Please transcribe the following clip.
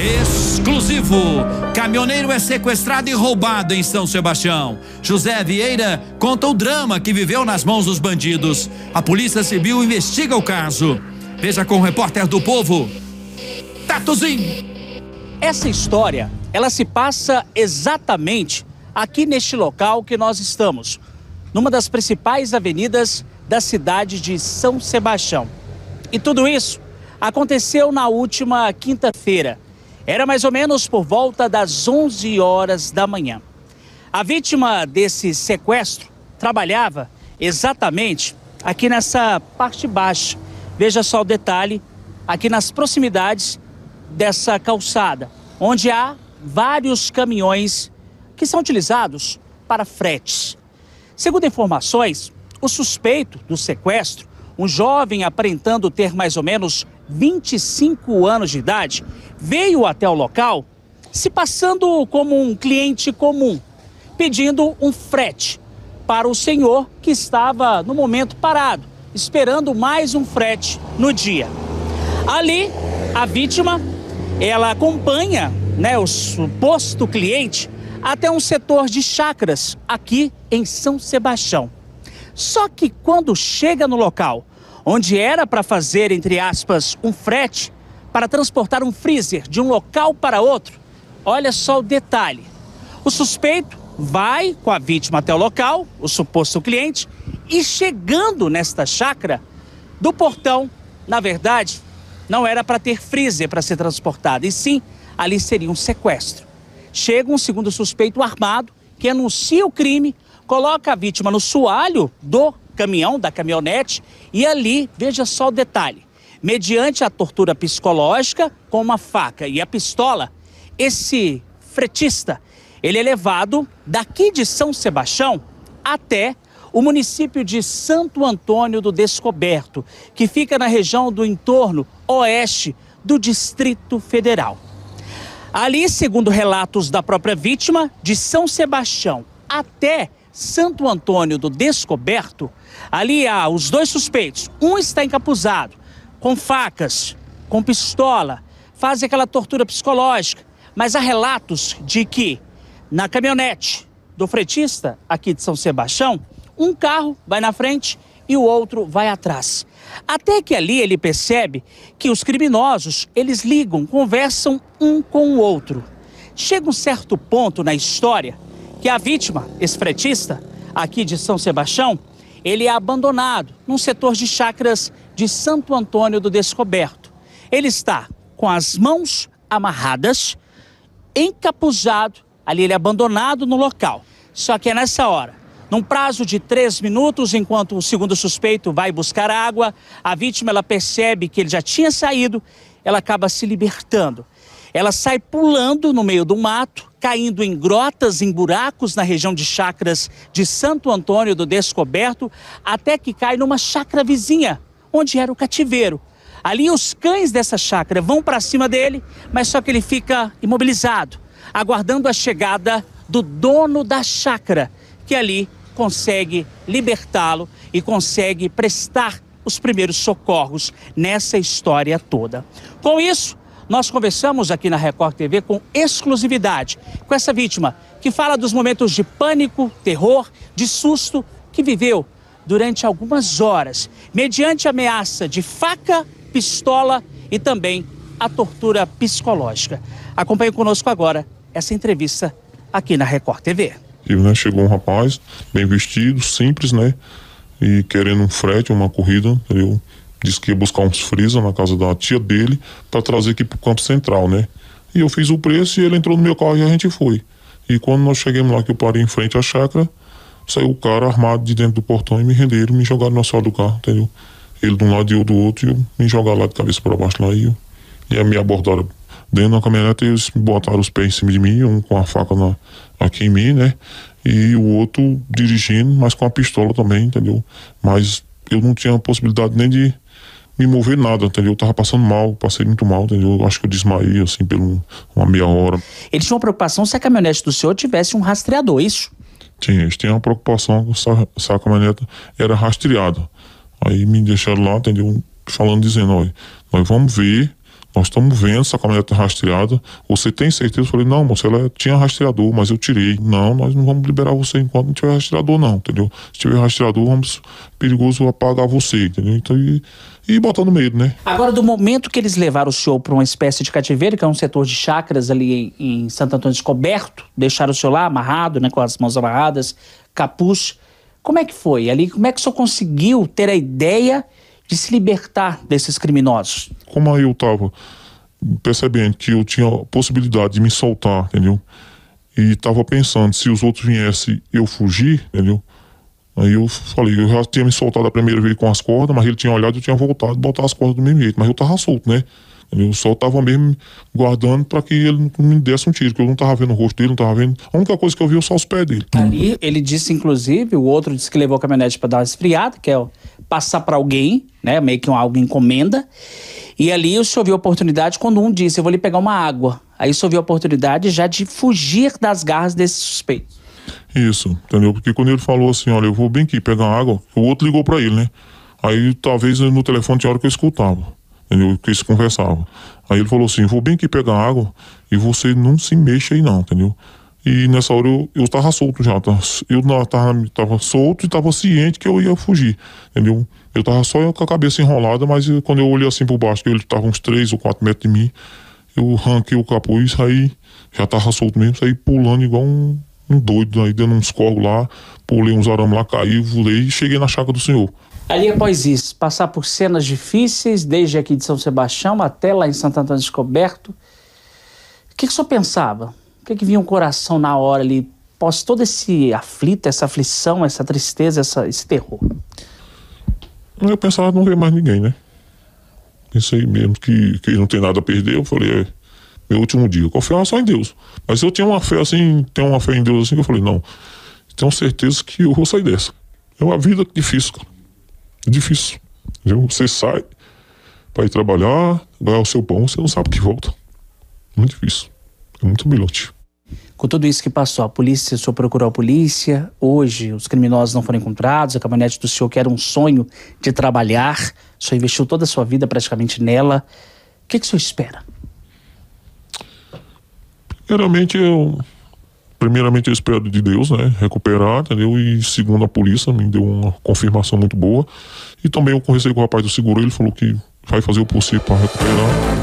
Exclusivo. Caminhoneiro é sequestrado e roubado em São Sebastião. José Vieira conta o drama que viveu nas mãos dos bandidos. A Polícia Civil investiga o caso. Veja com o repórter do Povo, Tatuzinho. Essa história, ela se passa exatamente aqui neste local que nós estamos, numa das principais avenidas da cidade de São Sebastião. E tudo isso aconteceu na última quinta-feira. Era mais ou menos por volta das 11 horas da manhã. A vítima desse sequestro trabalhava exatamente aqui nessa parte baixa. Veja só o detalhe, aqui nas proximidades dessa calçada, onde há vários caminhões que são utilizados para fretes. Segundo informações, o suspeito do sequestro, um jovem aparentando ter mais ou menos 25 anos de idade, veio até o local se passando como um cliente comum, pedindo um frete para o senhor que estava no momento parado, esperando mais um frete no dia. Ali, a vítima, ela acompanha né, o suposto cliente até um setor de chacras aqui em São Sebastião. Só que quando chega no local onde era para fazer, entre aspas, um frete para transportar um freezer de um local para outro. Olha só o detalhe: o suspeito vai com a vítima até o local, o suposto cliente, e chegando nesta chácara, do portão, na verdade, não era para ter freezer para ser transportado, e sim, ali seria um sequestro. Chega um segundo suspeito armado que anuncia o crime, coloca a vítima no soalho do caminhão, da caminhonete, e ali, veja só o detalhe, mediante a tortura psicológica com uma faca e a pistola, esse fretista, ele é levado daqui de São Sebastião até o município de Santo Antônio do Descoberto, que fica na região do entorno oeste do Distrito Federal. Ali, segundo relatos da própria vítima, de São Sebastião até Santo Antônio do Descoberto, ali há os dois suspeitos. Um está encapuzado, com facas, com pistola, faz aquela tortura psicológica. Mas há relatos de que, na caminhonete do fretista aqui de São Sebastião, um carro vai na frente e o outro vai atrás. Até que ali ele percebe que os criminosos, eles ligam, conversam um com o outro. Chega um certo ponto na história que a vítima, esse fretista, aqui de São Sebastião, ele é abandonado num setor de chacras de Santo Antônio do Descoberto. Ele está com as mãos amarradas, encapuzado, ali ele é abandonado no local. Só que é nessa hora, num prazo de três minutos, enquanto o segundo suspeito vai buscar água, a vítima ela percebe que ele já tinha saído, ela acaba se libertando. Ela sai pulando no meio do mato, caindo em grotas, em buracos na região de chacras de Santo Antônio do Descoberto, até que cai numa chácara vizinha, onde era o cativeiro. Ali os cães dessa chácara vão para cima dele, mas só que ele fica imobilizado, aguardando a chegada do dono da chácara, que ali consegue libertá-lo e consegue prestar os primeiros socorros nessa história toda. Com isso, nós conversamos aqui na Record TV com exclusividade com essa vítima, que fala dos momentos de pânico, terror, de susto que viveu durante algumas horas, mediante ameaça de faca, pistola e também a tortura psicológica. Acompanhe conosco agora essa entrevista aqui na Record TV. E, né, chegou um rapaz, bem vestido, simples, né? E querendo um frete, uma corrida, entendeu? disse que ia buscar uns freezer na casa da tia dele para trazer aqui pro campo central, né? E eu fiz o preço e ele entrou no meu carro e a gente foi. E quando nós chegamos lá que eu parei em frente à chácara, saiu o cara armado de dentro do portão e me renderam, me jogaram na sala do carro, entendeu? Ele de um lado e eu do outro, e eu me jogaram lá de cabeça para baixo lá e, eu, e a me abordaram dentro da caminhonete eles botaram os pés em cima de mim, um com a faca na, aqui em mim, né? E o outro dirigindo, mas com a pistola também, entendeu? Mas eu não tinha possibilidade nem de, me mover nada, entendeu? Eu tava passando mal, passei muito mal, entendeu? Eu acho que eu desmaiei, assim, por um, uma meia hora. Eles tinham uma preocupação se a caminhonete do senhor tivesse um rastreador, é isso? Tinha, eles tinham uma preocupação se a caminhonete era rastreada. Aí me deixaram lá, entendeu? Falando, dizendo, olha, nós vamos ver nós estamos vendo essa caminheta caminhonete rastreada. Você tem certeza? Eu falei, não, moça, ela tinha rastreador, mas eu tirei. Não, nós não vamos liberar você enquanto não tiver rastreador, não, entendeu? Se tiver rastreador, vamos perigoso apagar você, entendeu? Então, e, e botando medo, né? Agora, do momento que eles levaram o senhor para uma espécie de cativeiro, que é um setor de chacras ali em, em Santo Antônio descoberto, deixaram o senhor lá amarrado, né, com as mãos amarradas, capuz. Como é que foi ali? Como é que o senhor conseguiu ter a ideia de se libertar desses criminosos? Como aí eu estava percebendo que eu tinha possibilidade de me soltar, entendeu? E estava pensando, se os outros viessem eu fugir, entendeu? Aí eu falei, eu já tinha me soltado a primeira vez com as cordas, mas ele tinha olhado e eu tinha voltado a botar as cordas do mesmo jeito, mas eu tava solto, né? Eu Só tava mesmo guardando para que ele não me desse um tiro, que eu não tava vendo o rosto dele, não tava vendo. A única coisa que eu vi eu só os pés dele. Ali, ele disse, inclusive, o outro disse que levou a caminhonete para dar uma esfriada, que é passar para alguém, né? Meio que um alguém encomenda. E ali o senhor viu a oportunidade quando um disse: Eu vou lhe pegar uma água. Aí o senhor viu a oportunidade já de fugir das garras desse suspeito. Isso, entendeu? Porque quando ele falou assim, olha, eu vou bem aqui pegar água, o outro ligou para ele, né? Aí talvez no telefone tinha hora que eu escutava entendeu? Que eles conversavam. Aí ele falou assim: vou bem aqui pegar água e você não se mexa aí, não, entendeu? E nessa hora eu, eu tava solto já, tá? eu não, tava, tava solto e tava ciente que eu ia fugir, entendeu? Eu tava só com a cabeça enrolada, mas quando eu olhei assim por baixo, que ele tava uns 3 ou 4 metros de mim, eu ranquei o capuz, aí já tava solto mesmo, saí pulando igual um, um doido, aí dando uns corros lá, pulei uns arames lá, caí, voei e cheguei na chácara do senhor. Ali, após isso, passar por cenas difíceis, desde aqui de São Sebastião até lá em Santo Antônio Descoberto. O que, que o senhor pensava? O que, que vinha o um coração na hora ali, após todo esse aflito, essa aflição, essa tristeza, essa, esse terror? Eu pensava não ver mais ninguém, né? Pensei mesmo que, que não tem nada a perder. Eu falei, é meu último dia. Eu confiava só em Deus. Mas eu tinha uma fé assim, tenho uma fé em Deus assim, que eu falei, não, tenho certeza que eu vou sair dessa. É uma vida difícil, cara difícil. Entendeu? Você sai para ir trabalhar, ganhar o seu pão, você não sabe que volta. Muito difícil. É muito humilhante. Com tudo isso que passou, a polícia, o senhor procurou a polícia, hoje os criminosos não foram encontrados, a caminhonete do senhor que era um sonho de trabalhar, o senhor investiu toda a sua vida praticamente nela. O que, que o senhor espera? Primeiramente, eu primeiramente eu espero de Deus, né, recuperar, entendeu? E segundo a polícia, me deu uma confirmação muito boa. E também eu conversei com o rapaz do seguro, ele falou que vai fazer o possível para recuperar.